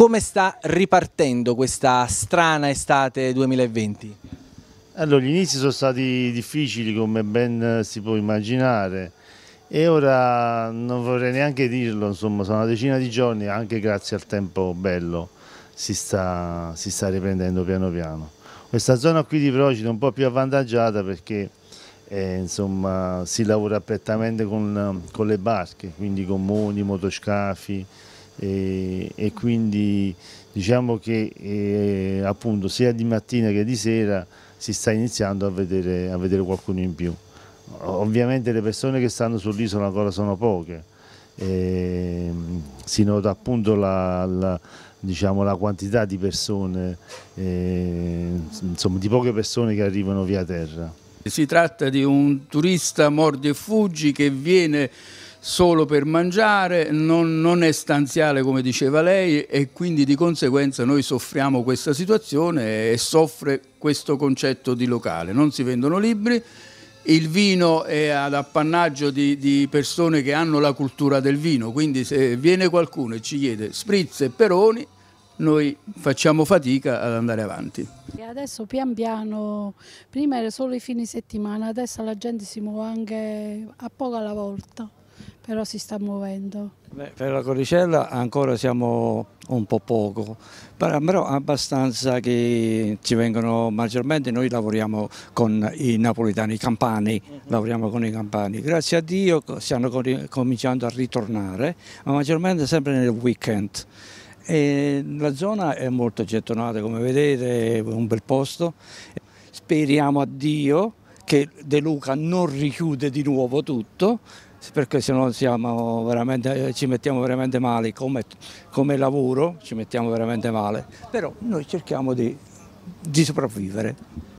Come sta ripartendo questa strana estate 2020? Allora, gli inizi sono stati difficili come ben eh, si può immaginare e ora non vorrei neanche dirlo, insomma sono una decina di giorni anche grazie al tempo bello si sta, si sta riprendendo piano piano. Questa zona qui di Procida è un po' più avvantaggiata perché eh, insomma, si lavora prettamente con, con le barche, quindi gommoni, motoscafi, e, e quindi diciamo che eh, appunto sia di mattina che di sera si sta iniziando a vedere, a vedere qualcuno in più. Ovviamente le persone che stanno sull'isola ancora sono poche, eh, si nota appunto la, la, diciamo, la quantità di persone, eh, insomma di poche persone che arrivano via terra. Si tratta di un turista mordi e fuggi che viene solo per mangiare, non, non, è stanziale come diceva lei e quindi di conseguenza noi soffriamo questa situazione e soffre questo concetto di locale. Non si vendono libri, il vino è ad appannaggio di, di persone che hanno la cultura del vino, quindi se viene qualcuno e ci chiede spritz e peroni, noi facciamo fatica ad andare avanti. E adesso pian piano, prima era solo i fini settimana, adesso la gente si muove anche a poco alla volta però si sta muovendo. Beh, per la Coricella ancora siamo un po' poco, però abbastanza che ci vengono maggiormente, noi lavoriamo con i napoletani, i campani, uh mhm. -huh. lavoriamo con i campani. Grazie a Dio stanno cominciando a ritornare, ma maggiormente sempre nel weekend. E la zona è molto gettonata, come vedete, è un bel posto. Speriamo a Dio che De Luca non richiude di nuovo tutto perché se no ci mettiamo veramente male come, come, lavoro, ci mettiamo veramente male, però noi cerchiamo di, di sopravvivere.